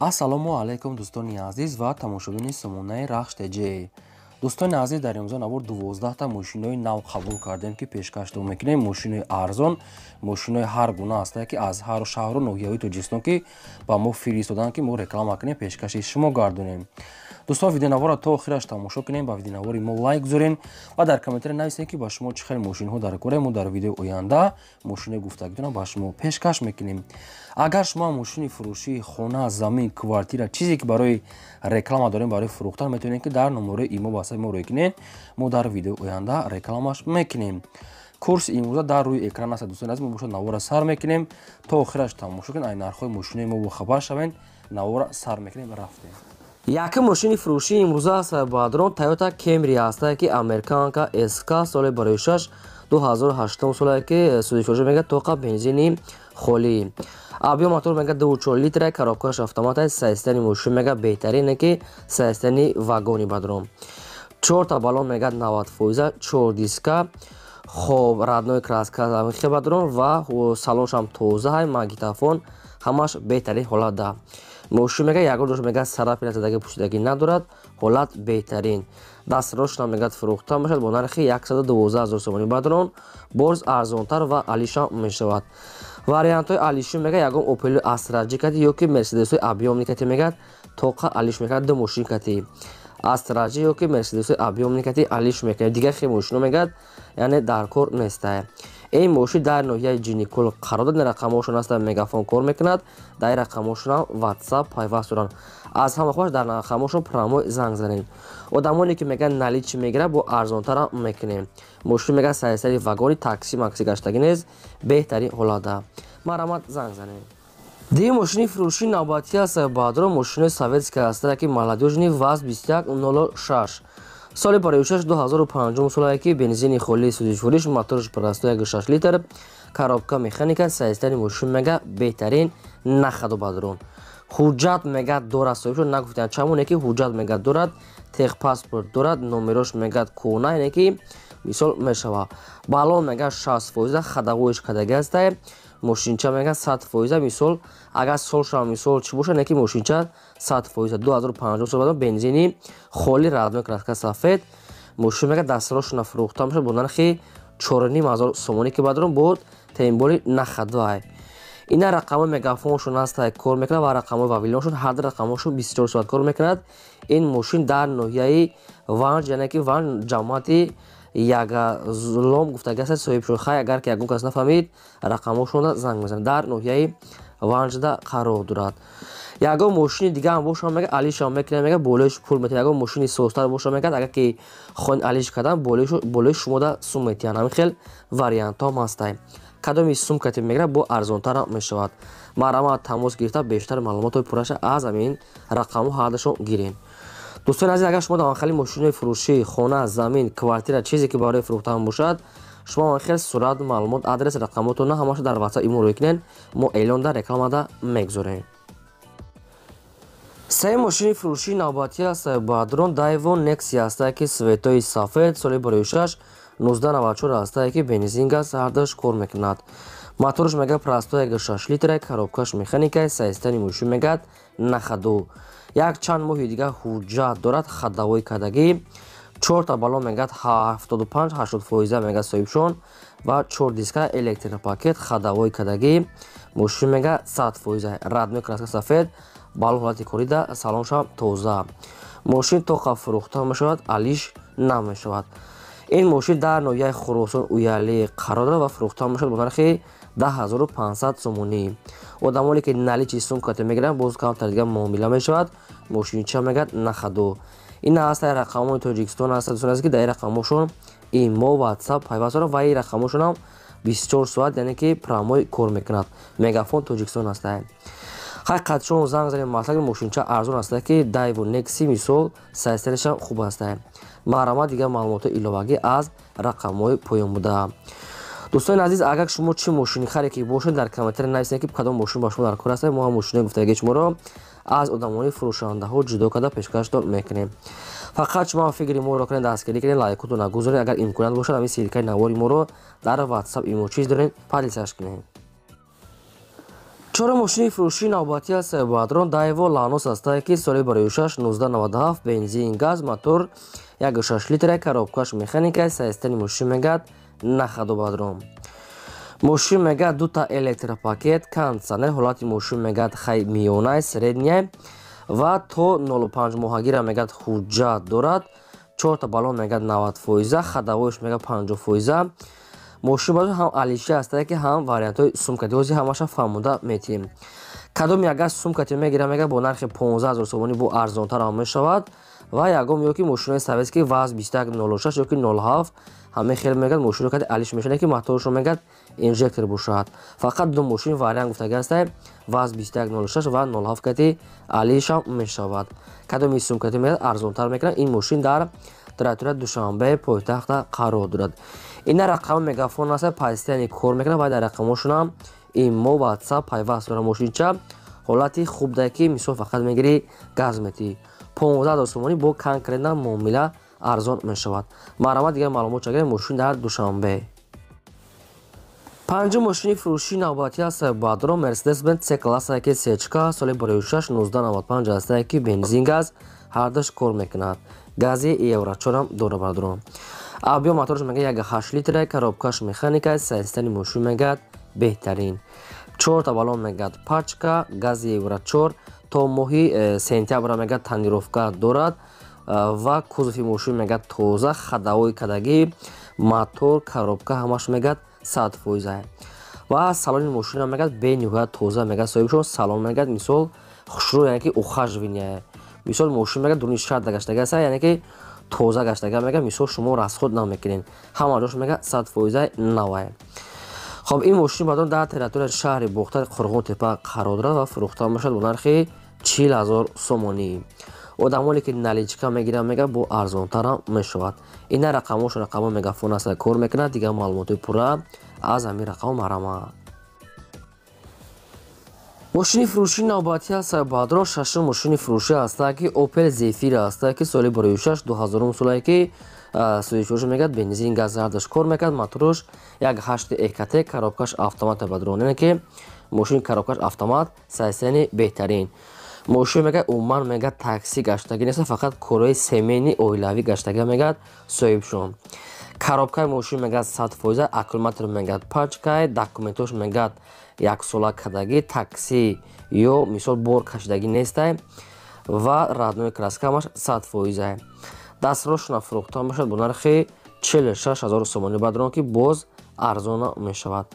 ассалому алайкум дӯстони азиз ва тамошобини сумонаи рахштеҷе дӯстони азиз дар имзо навор дувоздаҳта мошинҳои нав қабул кардем ки пешкашто мекунем мошинҳои арзон мошинҳои ҳар гуна ҳаста ки аз ҳар шаҳру ноҳияҳои тоҷикистон ки ба мо фиристоданд ки мо реклама кунем пешкаши шумо гардонем дӯстон видеоноворро то охираш тамошо кунем ба видеонавори мо лайк гузорен ва дар комментаре нависед ки ба шумо чӣ хел мошинҳо дар кораму дар видеои оянда мошинои гуфтагитона ба шумо пешкаш мекунем агар шумо мошини фурӯши хона замин квартира чизе ки барои реклама дорем барои фурӯхтан метавонед ки дар номораи имо ба сайи мо рӯй кунед мо дар видеои оянда рекламаш мекунем курси имрӯза дар рӯи экран аст дӯстони азиз мобошад навора сар мекунем то охираш тамошо кунед ай нархҳои мошинои мо бохабар шавед навора сар мекунем рафтем яки мошини фурӯшӣ имрӯза саҳибадрон тайота кемри аст ки американка ск соли барои шаш 2008 сола ки судишоҷо мегӯяд тоқа бензини холӣ абё мотор мегӯяд 24 литра коробкаш автомат аст сайстани мошин мегӯяд беҳтарин ки сайстани вагони бадрон чорта балон мегӯяд 90 фоиза чор диска хоб родной краска хебадрон ва салошам тоза ҳай магитафон ҳамаш беҳтарин ҳолат дар موشو میگه یک روش میگه سراب پیلت داگه پوشیدگی ندارد حالت بهترین دست روش نمیگه فروخت باشد با نرخی یک سد دوزه از بورز ارزانتر و علیش هم میشود واریانت های علیش هم میگه یک اوپل استراجی کتی یا که مرسیدس های ابیوم نکتی میگه توقع علیش میگه دو موشین کتی استراجی یا که مرسیدس ابیوم نکتی علیش میگه دیگه یعنی درکور نسته ин мошин дар ноҳияи ҷиникул қарор дод ин рақамҳошон ҳастан мегафон кор мекунад дар ин рақамҳошонам ватсап пайваст доранд аз ҳама хош дар рақамҳошон прамой занг занем одамоне ки мегӯяд налид чӣ мегирад бо арзонтарам мекунем мошин мегӯяд сарисари вагони такси макси гаштагӣ нез беҳтарин ҳолата марамат занг занем дигӣ мошини фурӯши навбатӣ аст баъдро мошинои советская астара ки маладёжини ваз 2106 соли парюшаш 2005 солае ки бензини холии сӯзишфурӯш моторш парасто 6 литр коробка механика саистани мошин мега беҳтарин нахаду бадрун ҳуҷҷат мегад дорад соҳибшо нагуфтиан чамоне ки ҳуҷҷат мегад дорад техпаспорт дорад номерош мегад куна ине ки мисол мешава балон мегӯяд 6 фоиза хадағоиш кадаги ҳастае мошинча мегӯяд 100 фоиза мисол агар сол шава мисол чӣ бошад яки мошинча 100 фоиза 2500 сол бадам бензини холи равно краска сафед мошин мегӯяд дастрош нафрӯхта мешад бо нархи 4500 сомони ки бадрон буд таинболи нахадвай ина рақамои мегафонашон ҳастае кор мекунад ва рақамои вавилоншон ҳадди рақамашон 24 соат кор мекунад ин мошин дар ноҳияи ванҷ яъне ки ванҷ ҷамъати як лом гуфта гаса соҳиб шуд хай агар ки ягон кас нафаҳмид рақамошона занг мезанад дар ноҳияи ванҷда қарор дорад ягон мошини дигарам бошам мегад алиш ам мекунад мегад болоиш пул метиҳад ягон мошини созтар бошам мегад агар ки хон алиш кардам болоиш шумода сум метиҳад ҳамин хел вариантом ҳастай кадоми сумка тиб мегирад бо арзонтар мешавад марама тамос гирифта бештар маълумотҳои пурраша аз ҳамин рақамҳо ҳардашон гиред дӯстони азиз агар шумо дар махали мошинҳои фурӯшӣ хона замин квартира чизе ки барои фурӯхтан бошад шумо манхел сурат маълумот адрес рақамото на ҳамаша дар ватсап имо рӯй кунен мо эълонда рекламада мегузорем сеюм мошини фурӯшии навбатӣ аз боадрон дайво некси ҳастае ки светои сафед соли бориюшаш 1994 ҳастае ки бенезинг аз ҳардаш кор мекунад матораш мегӯяд прастоек 6 литра коробкаш механикае 3 мошин мегӯяд нахаду як чанд моҳи дигар ҳуҷҷат дорад хатдавои кардагӣ чорта балон мегӯяд ҳафтоду фоиза мегӯяд соҳибшон ва чор диска электропакет хатдавои кардагӣ мошин мегӯяд сад фоиза рад мекунадка сафед балон ҳолати корида салонша тоза мошин тоқа фурӯхта мешавад алиш намешавад ин мошин дар ноҳияи хуросон уяли қарор дорад ва фурӯхта мешавад бо нархи 1500 сомонӣ одамоне ки наличи сумката мегиранд боз камтар дига муомила мешавад мошини ча мегӯяд нахадо ин аз тари рақамони тоҷикистон астаст ки дар ин рақамошон имо ватсап пайваст дорад ва ин рақамошон ҳам 24 соат яъне ки прамой кор мекунад мегафон тоҷикистон астае ҳақиқат шумо занг зани масаи мошинча арзон аст лекин дайву некси мисол сайстанишам хуб аст марама дигар маълумоти иловагӣ аз рақамҳои поён буда дӯстони азиз агар шумо чӣ мошини харе ки бошед дар комментари нависед ки кадом мошин ба шумо дар кор аста моа мошинаи гуфтаги шуморо аз одамони фурӯшандаҳо ҷудо карда пешкашто мекунем фақат шумо фикри моро кунед дастгирӣ кунед лайкуту нагузоред агар имконият бошад ҳамин силикаи навори моро дар ватсап имочиз доред падлисаш кунед чоро мошини фурӯшии навбатӣ аз саҳибадрон дайво лаънос ҳастае ки соли бар6 1997 бензин газ мотор 6 литра коробкаш механика саистани мошин мегӯяд нахаду бадрон мошин мегӯяд дута электропакет кондисионер ҳолати мошин мегӯяд хай миёнай средня ва то 05 моҳагира мегӯяд ҳуҷҷат дорад чорта балон мегӯяд 90 фоиза хадавоиш мегӯяд 50 фоиза мошинбозӣ ҳам алиша аст яке ҳам вариантҳои сумка дивози ҳамаша фаҳмуда метием кадом якгаз сумкати мегирам яга бо нархи 15 0 сомонӣ бо арзонтар ам мешавад ва ягом ёки мошинои савез ки ваз 2106 ёки 07 ҳаме хеле мегӯяд мошинро кади алиш мешавад ки моторашро мегӯяд инжектор бошад фақат ду мошини вариант гуфта гаста ваз 2106 ва 07 кати алиш ам мешавад кадом ин сумкати мегӯяд арзонтар мекунад ин мошин дар тратура душанбе пойтахта қарор дорад ина рақама мегафон аст пазитиани кор мекунад ва дар рақамошунам имо ватсап пайваст дорам ошинча ҳолати хуб дае ки мисол фақат мегири газ метӣ 15 осмонӣ бо конкретна муомила арзон мешавад марама дигар маълумот чагири мошин дар душанбе панҷум мошини фурӯши навбатӣ аз сабадро мерседес бен се классае ки сечка соли бореишаш 1995 астае ки бензин газ ҳардаш кор мекунад гази евра чорам дорабардорон آبیو موتورش میگه یک 8 لیتره کاروبکاش مکانیکا سیستم موشو میگه بهترین 4 تا بالون میگه پاچکا گاز یورا 4 تا ماهی سپتامبر میگه تنیروفکا دارد ва кузуфи мошин мегӯяд тоза хадавои кадагӣ мотор коробка ҳамаш мегӯяд садфоиза ва салони мошинам мегӯяд бениҳоят тоза мегӯяд соҳиби шумо салон мегӯяд мисол хушрӯ яъне ки ухаж винӣ мисол мошин мегӯяд дурни шарт дагаштагаса яъне ки тоза гашта ка мега мисол шумо расход намекунед ҳама ҷош мега садфоиза навае хоб ин мошин баъдон дар территорияи шаҳри бохтар қорғонтепа қарор дорад ва фурӯхта мебошад бо нархи чил ҳазор сомонӣ одамоне ки наличка мегира мега бо арзонтар ҳам мешавад ина рақамошо рақамо мегафон аста кор мекунад дигар маълумоти пурра аз ҳамин рақамо марама мошини фурӯши навбатӣ аз сайбадро шашум мошини фурӯши аста ки опел зефир аста ки соли бороишаш дуҳазорум солае ки сӯишоша мегӯяд бензин газардаш кор мекард матрош як ҳашти эккате каробкаш автомат бадронене ки мошини каробкаш автомат сайсени беҳтарин мошин мегӯяд умуман мегӯяд такси гаштагӣ неаст фақат корои семени оилавӣ гаштагӣ мегӯяд соҳибшон коробкаи мошин мегӯяд садфоиза акклиматро мегӯяд пачкай документош мегӯяд яксола кадагӣ такси ё мисол бор кашидагӣ нестай ва раднои краскамаш садфоизае дастрошна фурӯхта мешавад бо нархи 46 0 сомони бадронки боз арзона мешавад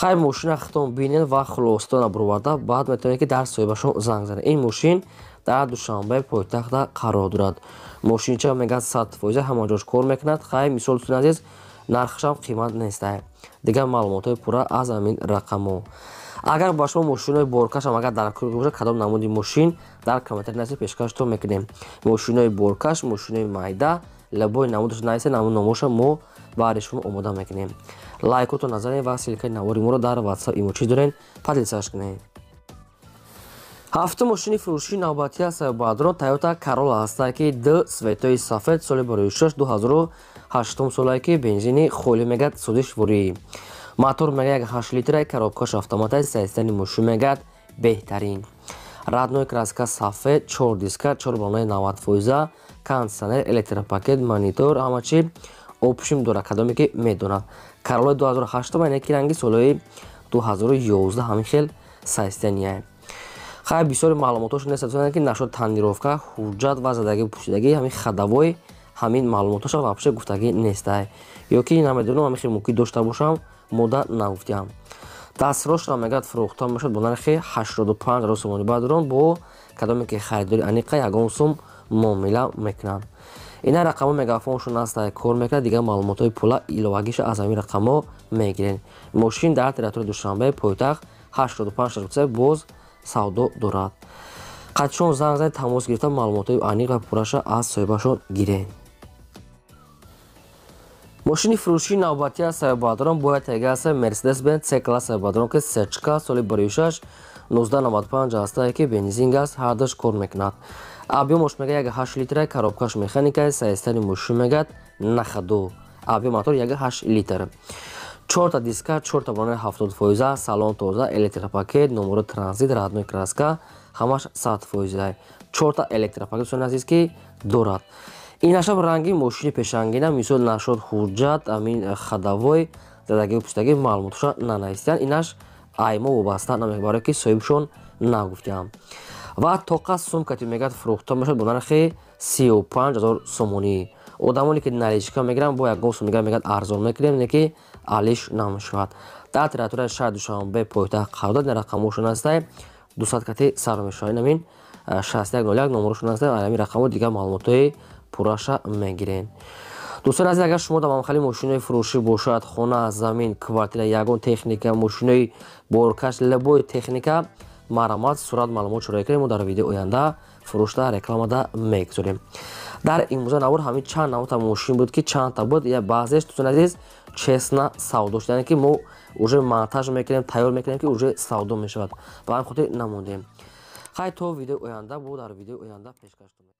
хай мошина хитом бинед ва хулосатон абрварда баъд метавонед ки дар соҳибашон занг занед ин мошин дар душанбе пойтахта қарор дорад мошинча мегӯяд садфоиза ҳамаҷош кор мекунад хай мисол тун азиз нархашам қимат нестае дигар маълумотҳои пурра аз ҳамин рақамҳо агар ба шумо мошинҳои боркашам агар дарбошад кадом намуди мошин дар комментари наси пешкашто мекунем мошинҳои боркаш мошинҳои майда лабои намудаш наиса намуди номоша мо баъри шумо омода мекунем лайкото назарен ва силкаи навори моро дар ватсап имочи дорен падилсаш кунед ҳафту мошини фурӯшии навбатии асабобадро тайёта карола ҳастае ки д светои сафед соли бораи шаш дуҳазору ҳаштум солае ки бензини холӣ мегад судиш вурӣ мотор мегад як ҳашт литрае каробкаш автоматаи сеистани мушӣ мегад беҳтарин радной краска сафед чор диска чор балонаи навадфоиза кондисионер электропакет монитор ҳама чи опшим дора кадоме ки медонад каролаи дуҳазору ҳаштум айнаки ранги солҳои дуҳазору ёздаҳ ҳамин хел сеистаният хай бисёр маълумоташ нестадсоне ки нашод тандировка ҳуҷҷат ва задаги пуштидагӣ ҳамин хадавои ҳамин маълумоташа вообще гуфтагӣ нестай ё ки намедонам ҳамин химуки дошта бошам модда нагуфтиам дастрошра мегӯяд фурӯхта мебошад бо нархи 85 ро сумони бадрон бо кадоме ки харидори аниқа ягон сум муомила мекунанд ина рақамо мегафонашон аста кор мекунад дигар маълумотҳои пула иловагиша аз ҳамин рақамо мегирен мошин дар территори душанбе пойтахт 85 боз савдо дорад қад шумо занг зани тамос гирифта маълумотҳои аниқ ва пурраша аз соҳибашон гиред мошини фурӯшии навбатӣ аз соҳибадорон бояд тайга аса мерседес бен цклас соҳибадорон ки сечка соли бариюшаш 1995 ҳастае ки бенизинг аст ҳардаш кор мекунад аби мошинмегад яг 8 литра коробкаш механикаи саистани мошин мегад нахаду аби мотор яг 8 литр 4 диска 4 бона 70 фоиза салон тоза электропакет номуро транзит радмой краска ҳамаш 100 фоиза 4 электропакет сон азиз ки дорад ин ашаб ранги мошини пешангина мисол нашод хуҷҷат амин хадавой задаги пустаги маълумотша нанависан инаш аймо вобаста намебаро ки соҳибшон нагуфтиам ва тоқа сумкати мегад фурӯхта мешад бо нархи 35 000 сомонӣ одамоне ки налишка мегирам бо як госу мегирам мегад арзон мекунем не ки алиш намшавад дар температура шаҳр душанбе пойтахт қарор дод ин рақамошон ҳастай дусад кати сарро мешавад инамин 6101 номрошон ҳастай ами рақамо дигар маълумотҳои пурраша мегирем дӯстони азиз агар шумо дар маҳалли мошинҳои фурӯшӣ бошад хона замин квартира ягон техника мошинҳои боркаш либои техника марамат сурат маълумотшро рекламу дар видеои оянда фурӯшда рекламада мегузорем дар имрӯза навор ҳамин чанд навта мошин буд ки чандта буд баъзеаш дустон азиз чесна савдо шуд яъне ки мо уже монтаж мекунем тайёр мекунем ки уже савдо мешавад ба ҳамин хотир намондем хай то видеои оянда бо дар видеои оянда пешкаш